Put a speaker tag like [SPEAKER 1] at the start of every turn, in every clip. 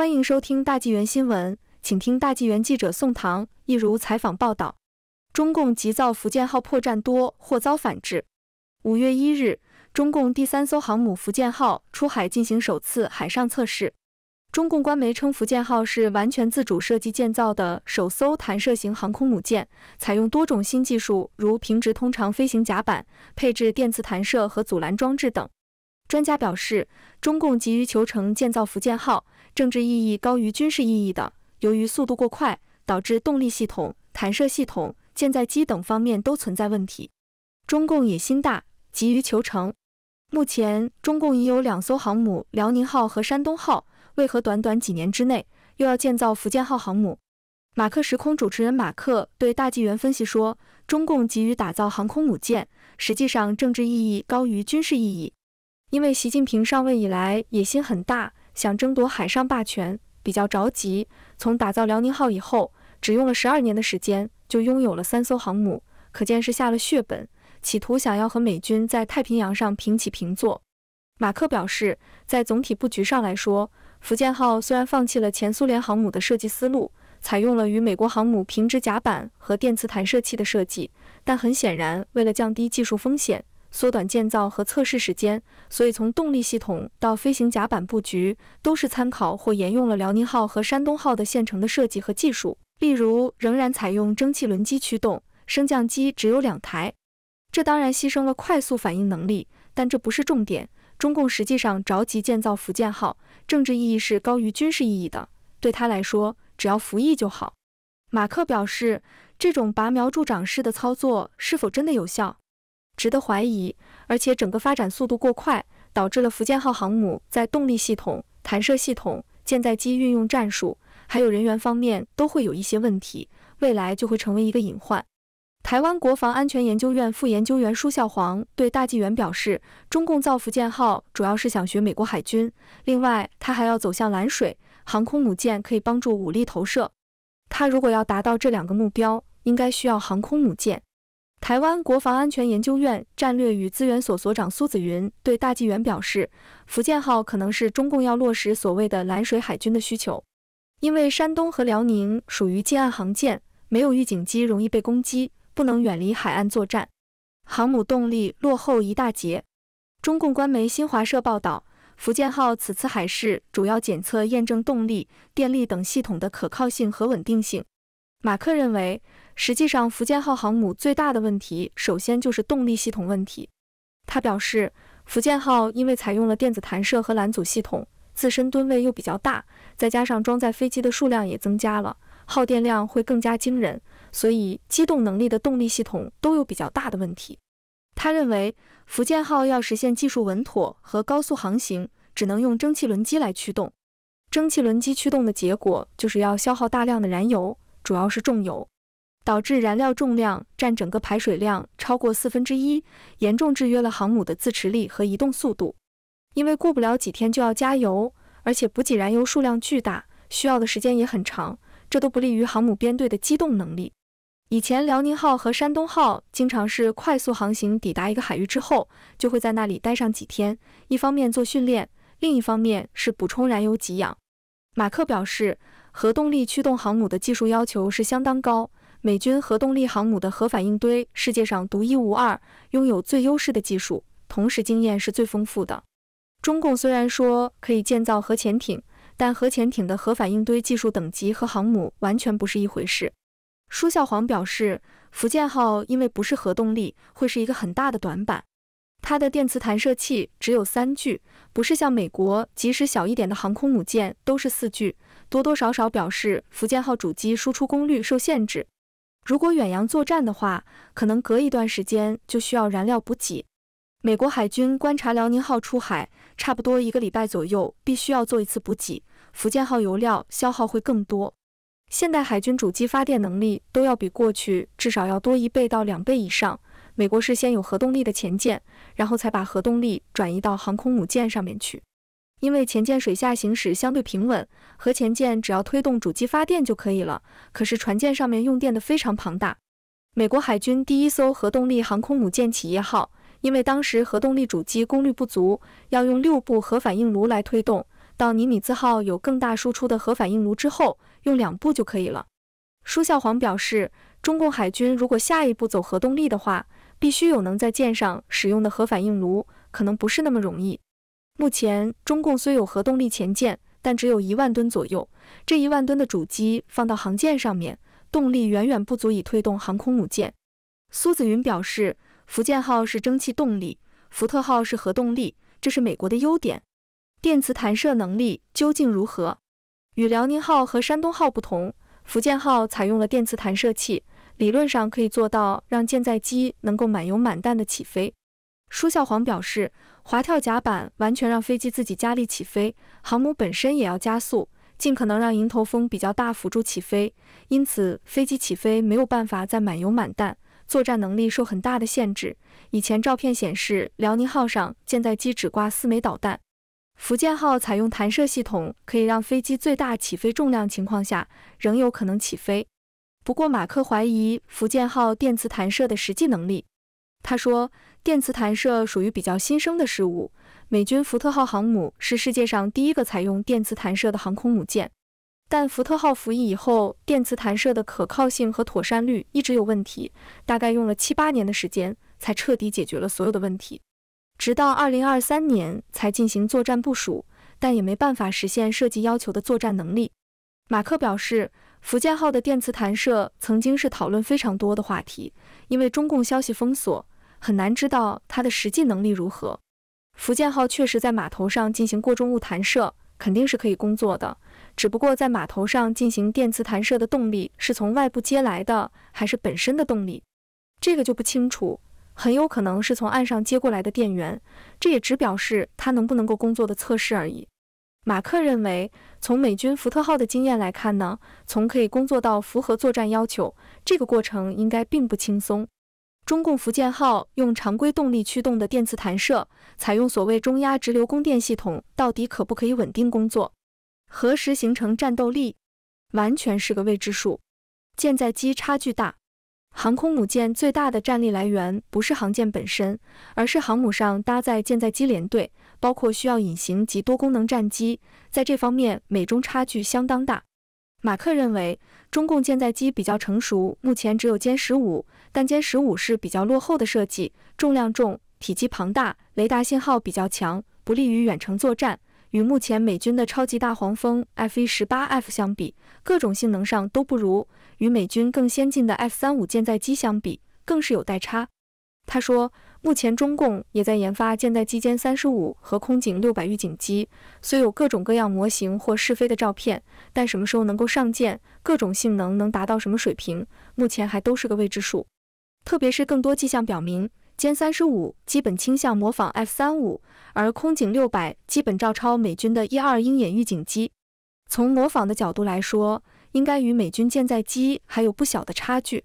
[SPEAKER 1] 欢迎收听大纪元新闻，请听大纪元记者宋唐一如采访报道：中共急造福建号破绽多，或遭反制。五月一日，中共第三艘航母福建号出海进行首次海上测试。中共官媒称，福建号是完全自主设计建造的首艘弹射型航空母舰，采用多种新技术，如平直通常飞行甲板、配置电磁弹射和阻拦装置等。专家表示，中共急于求成建造福建号，政治意义高于军事意义的。由于速度过快，导致动力系统、弹射系统、舰载机等方面都存在问题。中共野心大，急于求成。目前，中共已有两艘航母，辽宁号和山东号。为何短短几年之内又要建造福建号航母？马克时空主持人马克对大纪元分析说，中共急于打造航空母舰，实际上政治意义高于军事意义。因为习近平上位以来野心很大，想争夺海上霸权，比较着急。从打造辽宁号以后，只用了十二年的时间就拥有了三艘航母，可见是下了血本，企图想要和美军在太平洋上平起平坐。马克表示，在总体布局上来说，福建号虽然放弃了前苏联航母的设计思路，采用了与美国航母平直甲板和电磁弹射器的设计，但很显然，为了降低技术风险。缩短建造和测试时间，所以从动力系统到飞行甲板布局都是参考或沿用了辽宁号和山东号的现成的设计和技术。例如，仍然采用蒸汽轮机驱动，升降机只有两台，这当然牺牲了快速反应能力，但这不是重点。中共实际上着急建造福建号，政治意义是高于军事意义的。对他来说，只要服役就好。马克表示，这种拔苗助长式的操作是否真的有效？值得怀疑，而且整个发展速度过快，导致了福建号航母在动力系统、弹射系统、舰载机运用战术，还有人员方面都会有一些问题，未来就会成为一个隐患。台湾国防安全研究院副研究员舒孝煌对大纪元表示，中共造福建号主要是想学美国海军，另外他还要走向蓝水，航空母舰可以帮助武力投射，他如果要达到这两个目标，应该需要航空母舰。台湾国防安全研究院战略与资源所所长苏子云对大纪元表示，福建号可能是中共要落实所谓的蓝水海军的需求，因为山东和辽宁属于近岸航舰，没有预警机容易被攻击，不能远离海岸作战。航母动力落后一大截。中共官媒新华社报道，福建号此次海试主要检测验证动力、电力等系统的可靠性和稳定性。马克认为。实际上，福建号航母最大的问题，首先就是动力系统问题。他表示，福建号因为采用了电子弹射和拦阻系统，自身吨位又比较大，再加上装载飞机的数量也增加了，耗电量会更加惊人，所以机动能力的动力系统都有比较大的问题。他认为，福建号要实现技术稳妥和高速航行，只能用蒸汽轮机来驱动。蒸汽轮机驱动的结果，就是要消耗大量的燃油，主要是重油。导致燃料重量占整个排水量超过四分之一，严重制约了航母的自持力和移动速度。因为过不了几天就要加油，而且补给燃油数量巨大，需要的时间也很长，这都不利于航母编队的机动能力。以前辽宁号和山东号经常是快速航行抵达一个海域之后，就会在那里待上几天，一方面做训练，另一方面是补充燃油给养。马克表示，核动力驱动航母的技术要求是相当高。美军核动力航母的核反应堆世界上独一无二，拥有最优势的技术，同时经验是最丰富的。中共虽然说可以建造核潜艇，但核潜艇的核反应堆技术等级和航母完全不是一回事。舒孝煌表示，福建号因为不是核动力，会是一个很大的短板。它的电磁弹射器只有三具，不是像美国，即使小一点的航空母舰都是四具，多多少少表示福建号主机输出功率受限制。如果远洋作战的话，可能隔一段时间就需要燃料补给。美国海军观察辽宁号出海，差不多一个礼拜左右，必须要做一次补给。福建号油料消耗会更多。现代海军主机发电能力都要比过去至少要多一倍到两倍以上。美国是先有核动力的前舰，然后才把核动力转移到航空母舰上面去。因为潜舰水下行驶相对平稳，核潜艇只要推动主机发电就可以了。可是船舰上面用电的非常庞大，美国海军第一艘核动力航空母舰企业号，因为当时核动力主机功率不足，要用六部核反应炉来推动。到尼米兹号有更大输出的核反应炉之后，用两部就可以了。舒孝煌表示，中共海军如果下一步走核动力的话，必须有能在舰上使用的核反应炉，可能不是那么容易。目前，中共虽有核动力潜舰，但只有一万吨左右。这一万吨的主机放到航舰上面，动力远远不足以推动航空母舰。苏子云表示，福建号是蒸汽动力，福特号是核动力，这是美国的优点。电磁弹射能力究竟如何？与辽宁号和山东号不同，福建号采用了电磁弹射器，理论上可以做到让舰载机能够满油满弹的起飞。舒孝煌表示，滑跳甲板完全让飞机自己加力起飞，航母本身也要加速，尽可能让迎头风比较大辅助起飞，因此飞机起飞没有办法再满油满弹，作战能力受很大的限制。以前照片显示，辽宁号上舰载机只挂四枚导弹，福建号采用弹射系统，可以让飞机最大起飞重量情况下仍有可能起飞。不过，马克怀疑福建号电磁弹射的实际能力。他说，电磁弹射属于比较新生的事物。美军福特号航母是世界上第一个采用电磁弹射的航空母舰，但福特号服役以后，电磁弹射的可靠性和妥善率一直有问题，大概用了七八年的时间才彻底解决了所有的问题。直到二零二三年才进行作战部署，但也没办法实现设计要求的作战能力。马克表示。福建号的电磁弹射曾经是讨论非常多的话题，因为中共消息封锁，很难知道它的实际能力如何。福建号确实在码头上进行过重物弹射，肯定是可以工作的。只不过在码头上进行电磁弹射的动力是从外部接来的，还是本身的动力，这个就不清楚。很有可能是从岸上接过来的电源，这也只表示它能不能够工作的测试而已。马克认为，从美军福特号的经验来看呢，从可以工作到符合作战要求，这个过程应该并不轻松。中共福建号用常规动力驱动的电磁弹射，采用所谓中压直流供电系统，到底可不可以稳定工作？何时形成战斗力，完全是个未知数。舰载机差距大，航空母舰最大的战力来源不是航舰本身，而是航母上搭载舰载机联队。包括需要隐形及多功能战机，在这方面美中差距相当大。马克认为，中共舰载机比较成熟，目前只有歼十五，但歼十五是比较落后的设计，重量重，体积庞大，雷达信号比较强，不利于远程作战。与目前美军的超级大黄蜂 F-18F 相比，各种性能上都不如；与美军更先进的 F-35 舰载机相比，更是有代差。他说。目前，中共也在研发舰载机歼三十五和空警六百预警机，虽有各种各样模型或试飞的照片，但什么时候能够上舰，各种性能能达到什么水平，目前还都是个未知数。特别是，更多迹象表明，歼三十五基本倾向模仿 F 三五，而空警六百基本照抄美军的一二鹰眼预警机。从模仿的角度来说，应该与美军舰载机还有不小的差距。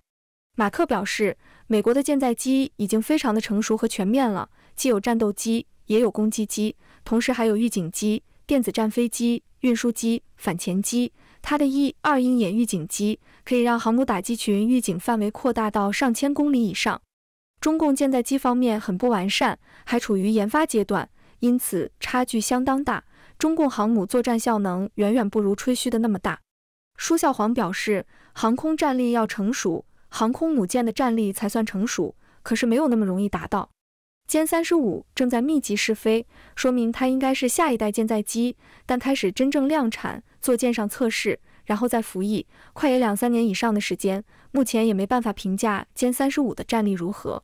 [SPEAKER 1] 马克表示。美国的舰载机已经非常的成熟和全面了，既有战斗机，也有攻击机，同时还有预警机、电子战飞机、运输机、反潜机。它的一二鹰眼预警机可以让航母打击群预警范围扩大到上千公里以上。中共舰载机方面很不完善，还处于研发阶段，因此差距相当大。中共航母作战效能远远不如吹嘘的那么大。舒孝煌表示，航空战力要成熟。航空母舰的战力才算成熟，可是没有那么容易达到。歼三十五正在密集试飞，说明它应该是下一代舰载机，但开始真正量产、做舰上测试，然后再服役，快也两三年以上的时间。目前也没办法评价歼三十五的战力如何。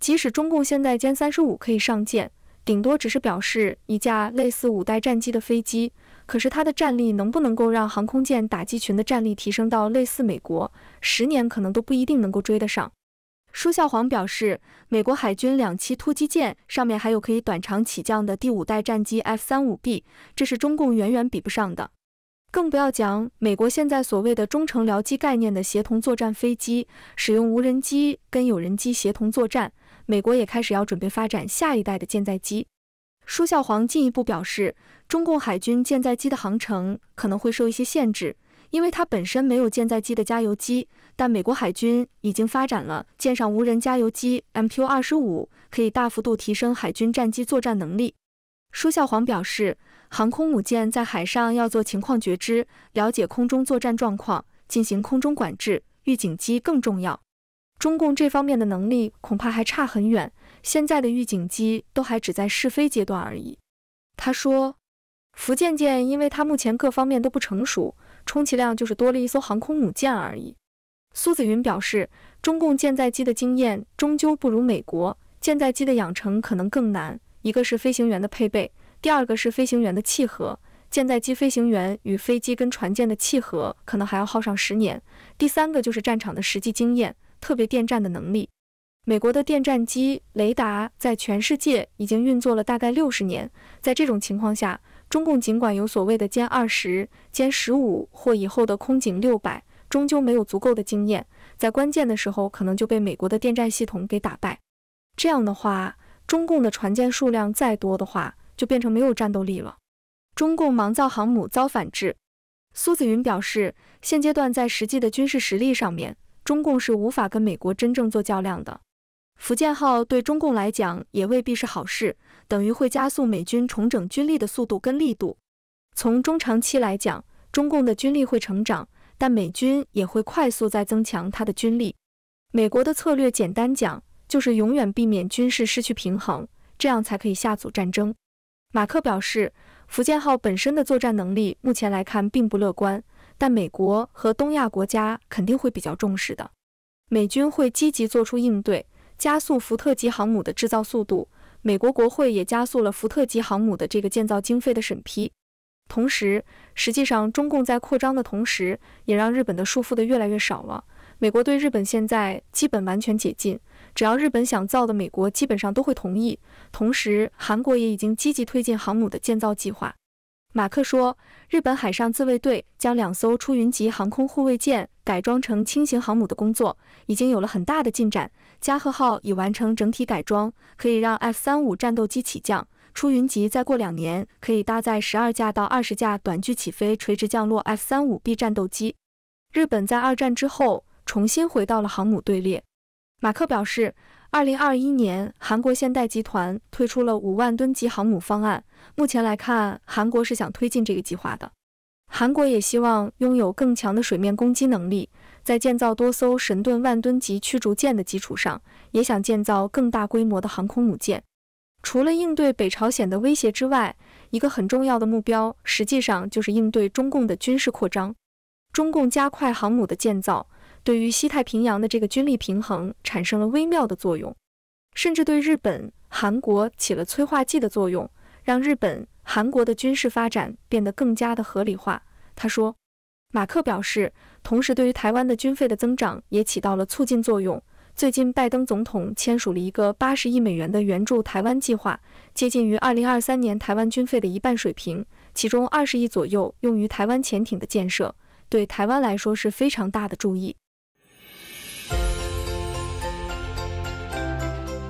[SPEAKER 1] 即使中共现在歼三十五可以上舰，顶多只是表示一架类似五代战机的飞机。可是它的战力能不能够让航空舰打击群的战力提升到类似美国？十年可能都不一定能够追得上。舒孝煌表示，美国海军两栖突击舰上面还有可以短长起降的第五代战机 F 三五 B，这是中共远远比不上的。更不要讲美国现在所谓的中程僚机概念的协同作战飞机，使用无人机跟有人机协同作战，美国也开始要准备发展下一代的舰载机。舒孝煌进一步表示，中共海军舰载机的航程可能会受一些限制，因为它本身没有舰载机的加油机。但美国海军已经发展了舰上无人加油机 MQ-25，可以大幅度提升海军战机作战能力。舒孝煌表示，航空母舰在海上要做情况觉知，了解空中作战状况，进行空中管制，预警机更重要。中共这方面的能力恐怕还差很远。现在的预警机都还只在试飞阶段而已，他说，福建舰因为它目前各方面都不成熟，充其量就是多了一艘航空母舰而已。苏子云表示，中共舰载机的经验终究不如美国，舰载机的养成可能更难。一个是飞行员的配备，第二个是飞行员的契合，舰载机飞行员与飞机跟船舰的契合可能还要耗上十年。第三个就是战场的实际经验，特别电站的能力。美国的电战机雷达在全世界已经运作了大概六十年，在这种情况下，中共尽管有所谓的歼二十、歼十五或以后的空警六百，终究没有足够的经验，在关键的时候可能就被美国的电战系统给打败。这样的话，中共的船舰数量再多的话，就变成没有战斗力了。中共盲造航母遭反制，苏子云表示，现阶段在实际的军事实力上面，中共是无法跟美国真正做较量的。福建号对中共来讲也未必是好事，等于会加速美军重整军力的速度跟力度。从中长期来讲，中共的军力会成长，但美军也会快速在增强他的军力。美国的策略简单讲，就是永远避免军事失去平衡，这样才可以下阻战争。马克表示，福建号本身的作战能力目前来看并不乐观，但美国和东亚国家肯定会比较重视的，美军会积极做出应对。加速福特级航母的制造速度，美国国会也加速了福特级航母的这个建造经费的审批。同时，实际上中共在扩张的同时，也让日本的束缚的越来越少了。美国对日本现在基本完全解禁，只要日本想造的，美国基本上都会同意。同时，韩国也已经积极推进航母的建造计划。马克说，日本海上自卫队将两艘出云级航空护卫舰改装成轻型航母的工作已经有了很大的进展。加贺号已完成整体改装，可以让 F 三五战斗机起降。出云级再过两年可以搭载十二架到二十架短距起飞、垂直降落 F 三五 B 战斗机。日本在二战之后重新回到了航母队列。马克表示。二零二一年，韩国现代集团推出了五万吨级航母方案。目前来看，韩国是想推进这个计划的。韩国也希望拥有更强的水面攻击能力，在建造多艘神盾万吨级驱逐舰的基础上，也想建造更大规模的航空母舰。除了应对北朝鲜的威胁之外，一个很重要的目标，实际上就是应对中共的军事扩张。中共加快航母的建造。对于西太平洋的这个军力平衡产生了微妙的作用，甚至对日本、韩国起了催化剂的作用，让日本、韩国的军事发展变得更加的合理化。他说，马克表示，同时对于台湾的军费的增长也起到了促进作用。最近，拜登总统签署了一个八十亿美元的援助台湾计划，接近于二零二三年台湾军费的一半水平，其中二十亿左右用于台湾潜艇的
[SPEAKER 2] 建设，对台湾来说是非常大的注意。